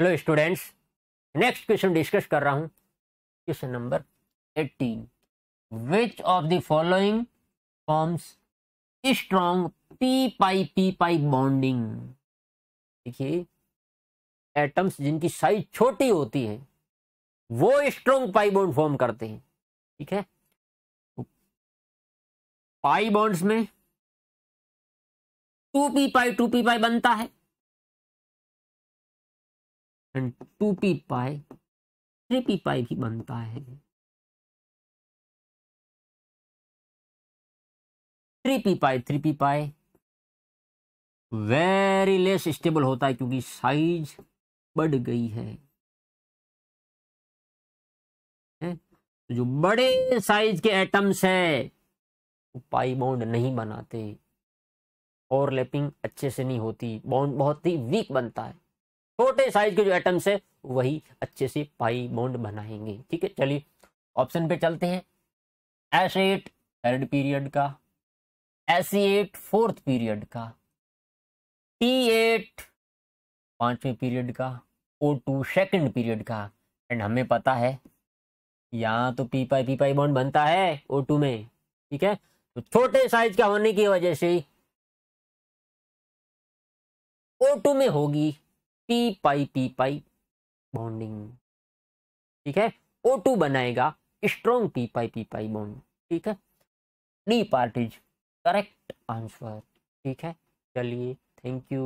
hello students next question discuss कर रहा हूं question number 18 which of the following forms strong p pi p pi bonding देखिए atoms जिनकी size छोटी होती है वो स्ट्रॉन्ग पाई बॉन्ड फॉर्म करते हैं ठीक है पाई बॉन्ड्स में two p pi two p pi बनता है and two p pi three p pi भी बनता है three p pi three p pi very less stable होता है क्योंकि साइज बढ़ गई है तो जो बड़े साइज के एटम्स है वो पाई बाउंड नहीं बनाते ओवरलैपिंग अच्छे से नहीं होती बाउंड बहुत ही वीक बनता है छोटे साइज के जो एटम्स है वही अच्छे से पाई बॉन्ड बनाएंगे ठीक है चलिए ऑप्शन पे चलते हैं एस एट थर्ड पीरियड का एस एट फोर्थ पीरियड का टी एट पांचवे पीरियड का ओ टू सेकेंड पीरियड का एंड हमें पता है यहाँ तो p pi p pi bond बनता है ओ टू में ठीक है तो छोटे साइज का होने की वजह से ओ टू में होगी p pi p pi bonding ठीक है ओ टू बनाएगा strong p pi p pi bond ठीक है D part is correct answer ठीक है चलिए थैंक यू